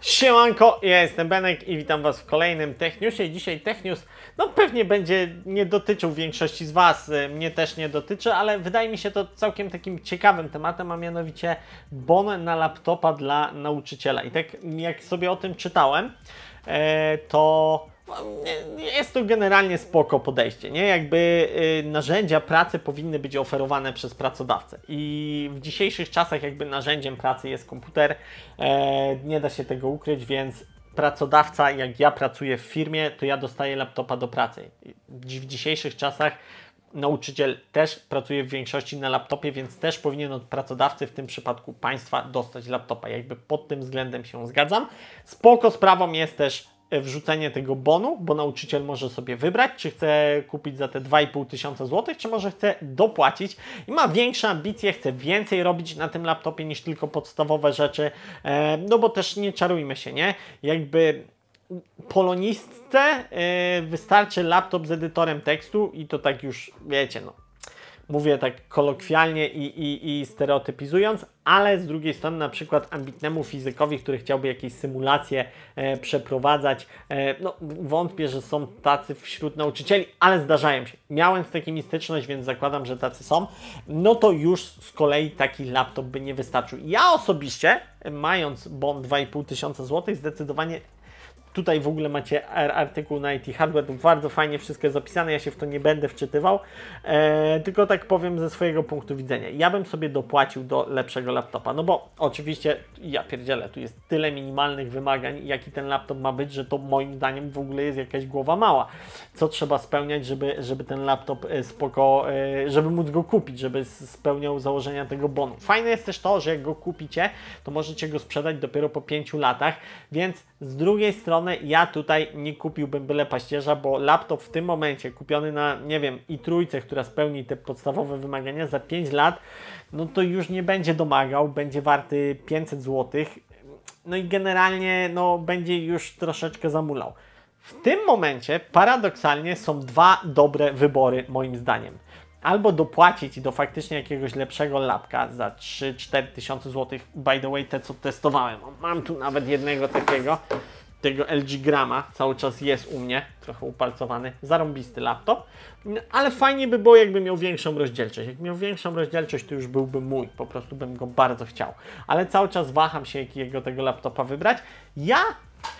siemanko, ja jestem Benek i witam Was w kolejnym Techniusie. Dzisiaj Technius, no pewnie będzie nie dotyczył większości z Was, y, mnie też nie dotyczy, ale wydaje mi się to całkiem takim ciekawym tematem, a mianowicie bon na laptopa dla nauczyciela. I tak jak sobie o tym czytałem, e, to no, jest to generalnie spoko podejście, nie? Jakby y, narzędzia pracy powinny być oferowane przez pracodawcę i w dzisiejszych czasach jakby narzędziem pracy jest komputer, e, nie da się tego ukryć, więc pracodawca, jak ja pracuję w firmie, to ja dostaję laptopa do pracy. W dzisiejszych czasach nauczyciel też pracuje w większości na laptopie, więc też powinien od pracodawcy, w tym przypadku państwa, dostać laptopa. Jakby pod tym względem się zgadzam. Spoko sprawą jest też E, wrzucenie tego bonu, bo nauczyciel może sobie wybrać, czy chce kupić za te 2,5 tysiąca złotych, czy może chce dopłacić i ma większe ambicje, chce więcej robić na tym laptopie niż tylko podstawowe rzeczy, e, no bo też nie czarujmy się, nie? Jakby polonistce e, wystarczy laptop z edytorem tekstu i to tak już, wiecie, no mówię tak kolokwialnie i, i, i stereotypizując, ale z drugiej strony na przykład ambitnemu fizykowi, który chciałby jakieś symulacje e, przeprowadzać, e, no wątpię, że są tacy wśród nauczycieli, ale zdarzają się. Miałem z takimi styczność, więc zakładam, że tacy są. No to już z kolei taki laptop by nie wystarczył. Ja osobiście, mając bon 2,5 tysiąca złotych, zdecydowanie Tutaj w ogóle macie artykuł na IT Hardware, bardzo fajnie wszystko jest opisane, ja się w to nie będę wczytywał, e, tylko tak powiem ze swojego punktu widzenia. Ja bym sobie dopłacił do lepszego laptopa, no bo oczywiście, ja pierdzielę, tu jest tyle minimalnych wymagań, jaki ten laptop ma być, że to moim zdaniem w ogóle jest jakaś głowa mała. Co trzeba spełniać, żeby, żeby ten laptop e, spoko, e, żeby móc go kupić, żeby spełniał założenia tego bonu. Fajne jest też to, że jak go kupicie, to możecie go sprzedać dopiero po 5 latach, więc z drugiej strony ja tutaj nie kupiłbym byle paścierza, bo laptop w tym momencie kupiony na, nie wiem, i trójce, która spełni te podstawowe wymagania za 5 lat, no to już nie będzie domagał, będzie warty 500 zł, no i generalnie no, będzie już troszeczkę zamulał. W tym momencie paradoksalnie są dwa dobre wybory moim zdaniem albo dopłacić do faktycznie jakiegoś lepszego lapka za 3-4 tysiące złotych. By the way, te co testowałem. No, mam tu nawet jednego takiego, tego LG Grama, cały czas jest u mnie, trochę upalcowany, zarąbisty laptop, no, ale fajnie by było, jakby miał większą rozdzielczość. Jak miał większą rozdzielczość, to już byłby mój, po prostu bym go bardzo chciał. Ale cały czas waham się, jakiego tego laptopa wybrać. Ja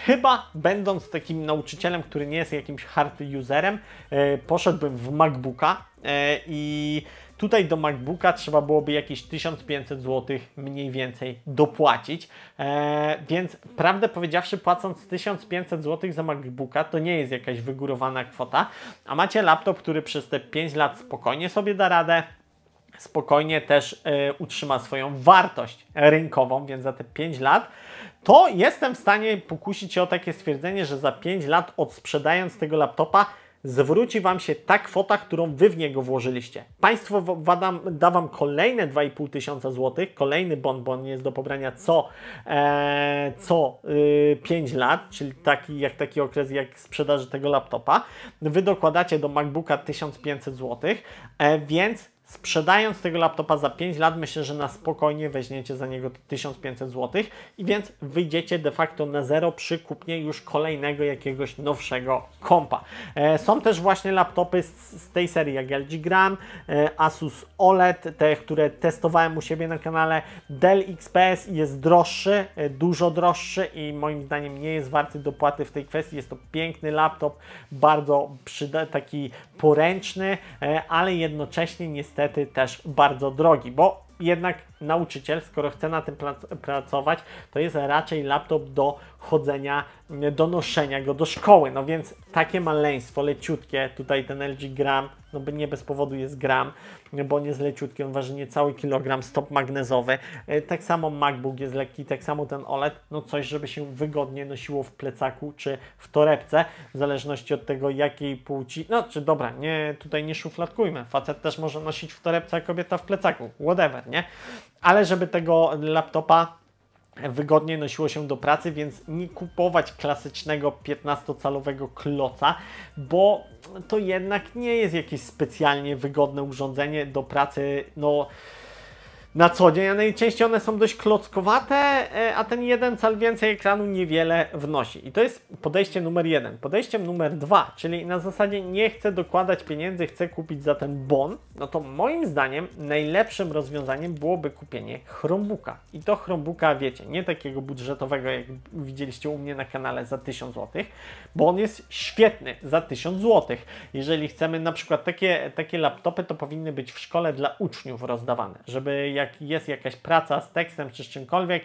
Chyba będąc takim nauczycielem, który nie jest jakimś hard userem, e, poszedłbym w MacBooka e, i Tutaj do MacBooka trzeba byłoby jakieś 1500 zł mniej więcej dopłacić, e, więc prawdę powiedziawszy, płacąc 1500 zł za MacBooka, to nie jest jakaś wygórowana kwota, a macie laptop, który przez te 5 lat spokojnie sobie da radę, spokojnie też utrzyma swoją wartość rynkową, więc za te 5 lat to jestem w stanie pokusić się o takie stwierdzenie, że za 5 lat odsprzedając tego laptopa zwróci Wam się ta kwota, którą Wy w niego włożyliście. Państwo wadam, da Wam kolejne 2,5 tysiąca złotych, kolejny bon, bon jest do pobrania co, e, co y, 5 lat, czyli taki, jak taki okres jak sprzedaży tego laptopa. Wy dokładacie do MacBooka 1500 złotych, e, więc Sprzedając tego laptopa za 5 lat, myślę, że na spokojnie weźmiecie za niego 1500 zł i więc wyjdziecie de facto na zero przy kupnie już kolejnego jakiegoś nowszego kompa. E, są też właśnie laptopy z, tej serii jak LG Gram, e, Asus OLED, te, które testowałem u siebie na kanale. Dell XPS jest droższy, e, dużo droższy i moim zdaniem nie jest warty dopłaty w tej kwestii. Jest to piękny laptop, bardzo przyda, taki poręczny, ale jednocześnie niestety niestety też bardzo drogi, bo jednak nauczyciel, skoro chce na tym pracować, to jest raczej laptop do chodzenia, do noszenia go do szkoły. No więc takie maleństwo, leciutkie, tutaj ten LG Gram no by nie bez powodu jest gram, bo on jest leciutki, on waży niecały kilogram, stop magnezowy. E, tak samo MacBook jest lekki, tak samo ten OLED, no coś, żeby się wygodnie nosiło w plecaku czy w torebce, w zależności od tego jakiej płci, no czy dobra, nie, tutaj nie szufladkujmy, facet też może nosić w torebce, a kobieta w plecaku, whatever, nie? Ale żeby tego laptopa wygodnie nosiło się do pracy, więc nie kupować klasycznego 15-calowego kloca, bo to jednak nie jest jakieś specjalnie wygodne urządzenie do pracy, no na co dzień. Najczęściej one są dość klockowate, e, a ten jeden cal więcej ekranu niewiele wnosi. I to jest podejście numer jeden. Podejście numer dwa, czyli na zasadzie nie chcę dokładać pieniędzy, chcę kupić za ten bon, no to moim zdaniem najlepszym rozwiązaniem byłoby kupienie Chromebooka. I to Chromebooka, wiecie, nie takiego budżetowego, jak widzieliście u mnie na kanale za 1000 zł, bo on jest świetny za 1000 zł. Jeżeli chcemy na przykład takie, takie laptopy, to powinny być w szkole dla uczniów rozdawane, żeby jak jak jest jakaś praca z tekstem czy z czymkolwiek,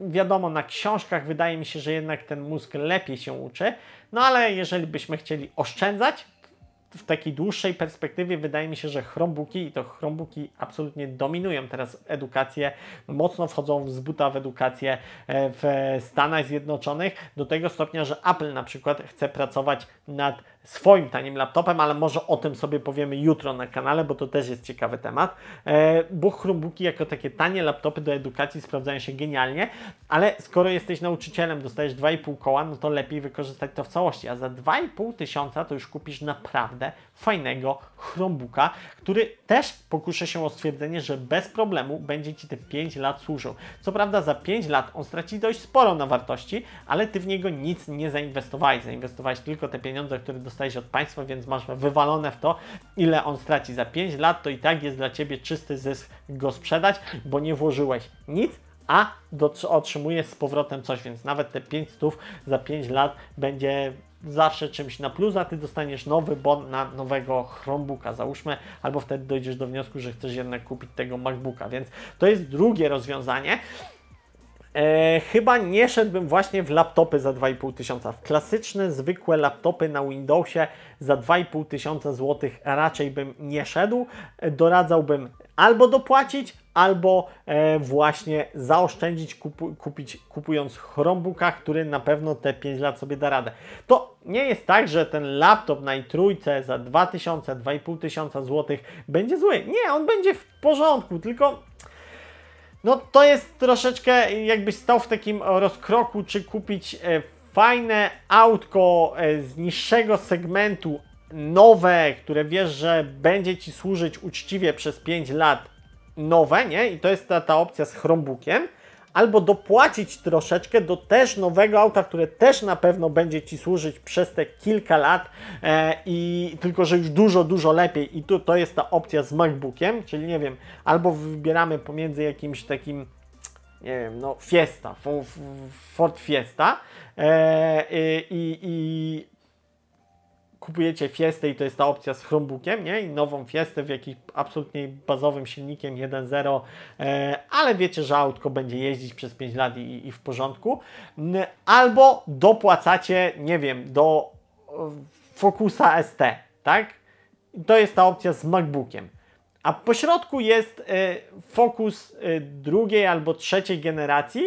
wiadomo, na książkach wydaje mi się, że jednak ten mózg lepiej się uczy, no ale jeżeli byśmy chcieli oszczędzać, w takiej dłuższej perspektywie wydaje mi się, że chrombuki i to chrombuki absolutnie dominują teraz edukację, mocno wchodzą z buta w edukację e, w Stanach Zjednoczonych do tego stopnia, że Apple na przykład chce pracować nad swoim tanim laptopem, ale może o tym sobie powiemy jutro na kanale, bo to też jest ciekawy temat, e, bo Chromebooki jako takie tanie laptopy do edukacji sprawdzają się genialnie, ale skoro jesteś nauczycielem, dostajesz 2,5 koła, no to lepiej wykorzystać to w całości, a za 2,5 tysiąca to już kupisz naprawdę fajnego Chromebooka, który też pokuszę się o stwierdzenie, że bez problemu będzie Ci te 5 lat służył. Co prawda za 5 lat on straci dość sporo na wartości, ale Ty w niego nic nie zainwestowałeś. Zainwestowałeś tylko te pieniądze, które dostajesz od państwa, więc masz wywalone w to, ile on straci za 5 lat, to i tak jest dla Ciebie czysty zysk go sprzedać, bo nie włożyłeś nic, a otrzymujesz z powrotem coś, więc nawet te 500 stów za 5 lat będzie zawsze czymś na plus, a ty dostaniesz nowy bon na nowego Chromebooka, załóżmy, albo wtedy dojdziesz do wniosku, że chcesz jednak kupić tego MacBooka, więc to jest drugie rozwiązanie. E, chyba nie szedłbym właśnie w laptopy za 2,5 tysiąca. W klasyczne, zwykłe laptopy na Windowsie za 2,5 tysiąca złotych raczej bym nie szedł. E, doradzałbym albo dopłacić, albo e, właśnie zaoszczędzić kupu, kupić, kupując Chromebooka, który na pewno te 5 lat sobie da radę. To nie jest tak, że ten laptop na i trójce za 2000, 2500 zł będzie zły. Nie, on będzie w porządku, tylko no to jest troszeczkę jakbyś stał w takim rozkroku, czy kupić e, fajne autko e, z niższego segmentu, nowe, które wiesz, że będzie Ci służyć uczciwie przez 5 lat, nowe, nie? I to jest ta, ta opcja z Chromebookiem. Albo dopłacić troszeczkę do też nowego auta, które też na pewno będzie Ci służyć przez te kilka lat e, i tylko, że już dużo, dużo lepiej. I tu to jest ta opcja z MacBookiem, czyli nie wiem, albo wybieramy pomiędzy jakimś takim nie wiem, no Fiesta, Ford Fiesta e, i, i kupujecie Fiestę i to jest ta opcja z Chromebookiem, nie? I nową Fiestę w jakimś absolutnie bazowym silnikiem 1.0, e, ale wiecie, że autko będzie jeździć przez 5 lat i, i w porządku. Albo dopłacacie, nie wiem, do e, Focusa ST, tak? To jest ta opcja z MacBookiem. A po środku jest e, Focus e, drugiej albo trzeciej generacji.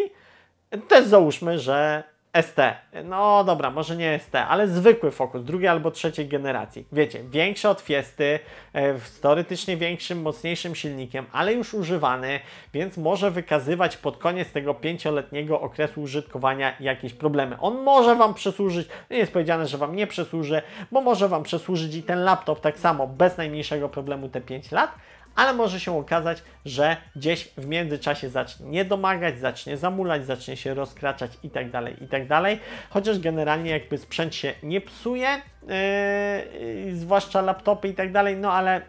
Też załóżmy, że ST. No dobra, może nie ST, ale zwykły fokus drugiej albo trzeciej generacji. Wiecie, większy od Fiesty, z e, teoretycznie większym, mocniejszym silnikiem, ale już używany, więc może wykazywać pod koniec tego pięcioletniego okresu użytkowania jakieś problemy. On może Wam przesłużyć. No nie jest powiedziane, że Wam nie przesłuży, bo może Wam przesłużyć i ten laptop tak samo, bez najmniejszego problemu te 5 lat, ale może się okazać, że gdzieś w międzyczasie zacznie niedomagać, zacznie zamulać, zacznie się rozkraczać itd., tak itd. Tak Chociaż generalnie jakby sprzęt się nie psuje, yy, yy zwłaszcza laptopy itd., tak no ale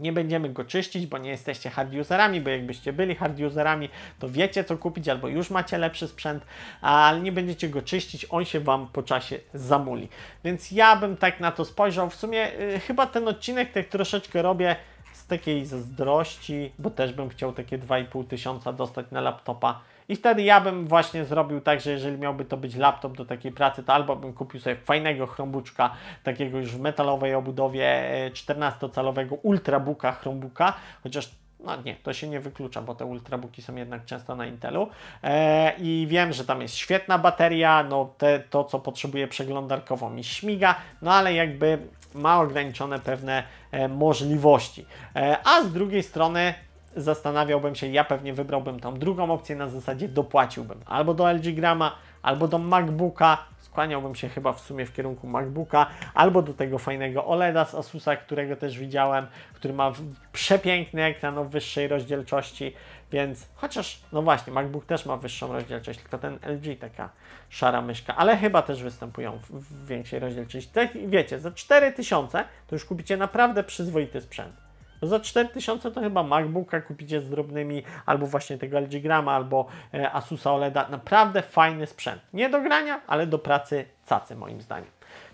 nie będziemy go czyścić, bo nie jesteście hard userami, bo jakbyście byli hard userami, to wiecie co kupić albo już macie lepszy sprzęt, ale nie będziecie go czyścić, on się Wam po czasie zamuli. Więc ja bym tak na to spojrzał. W sumie yy, chyba ten odcinek tak troszeczkę robię z takiej zazdrości, bo też bym chciał takie 2,5 tysiąca dostać na laptopa. I wtedy ja bym właśnie zrobił tak, że jeżeli miałby to być laptop do takiej pracy, to albo bym kupił sobie fajnego chrombuczka, takiego już w metalowej obudowie 14-calowego e, ultrabooka chrombuka, chociaż no nie, to się nie wyklucza, bo te ultrabooki są jednak często na Intelu. E, I wiem, że tam jest świetna bateria, no te, to co potrzebuje przeglądarkowo mi śmiga, no ale jakby ma ograniczone pewne e, możliwości. E, a z drugiej strony zastanawiałbym się, ja pewnie wybrałbym tą drugą opcję, na zasadzie dopłaciłbym albo do LG Grama, albo do MacBooka, skłaniałbym się chyba w sumie w kierunku MacBooka albo do tego fajnego OLEDa z Asusa, którego też widziałem, który ma przepiękny ekran o wyższej rozdzielczości, więc chociaż, no właśnie, MacBook też ma wyższą rozdzielczość, tylko ten LG taka szara myszka, ale chyba też występują w, w większej rozdzielczości. Tak, wiecie, za 4000 to już kupicie naprawdę przyzwoity sprzęt. Za 4000 to chyba MacBooka kupicie z drobnymi, albo właśnie tego LG Grama, albo e, Asusa OLEDa. Naprawdę fajny sprzęt. Nie do grania, ale do pracy cacy moim zdaniem.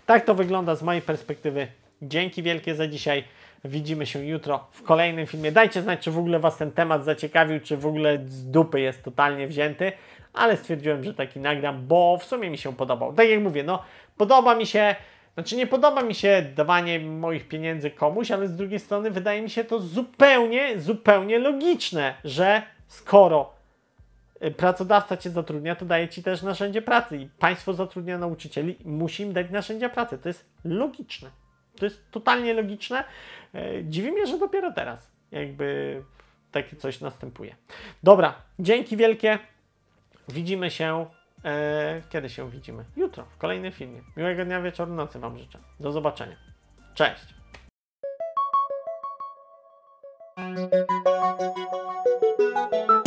Tak to wygląda z mojej perspektywy. Dzięki wielkie za dzisiaj. Widzimy się jutro w kolejnym filmie. Dajcie znać, czy w ogóle Was ten temat zaciekawił, czy w ogóle z dupy jest totalnie wzięty, ale stwierdziłem, że taki nagram, bo w sumie mi się podobał. Tak jak mówię, no podoba mi się znaczy nie podoba mi się dawanie moich pieniędzy komuś, ale z drugiej strony wydaje mi się to zupełnie, zupełnie logiczne, że skoro y, pracodawca cię zatrudnia, to daje ci też narzędzie pracy i państwo zatrudnia nauczycieli, musi im dać narzędzia pracy. To jest logiczne. To jest totalnie logiczne. E, dziwi mnie, że dopiero teraz jakby takie coś następuje. Dobra, dzięki wielkie. Widzimy się E, kiedy się widzimy? Jutro, w kolejnym filmie. Miłego dnia, wieczoru, nocy Wam życzę. Do zobaczenia. Cześć! Thank you.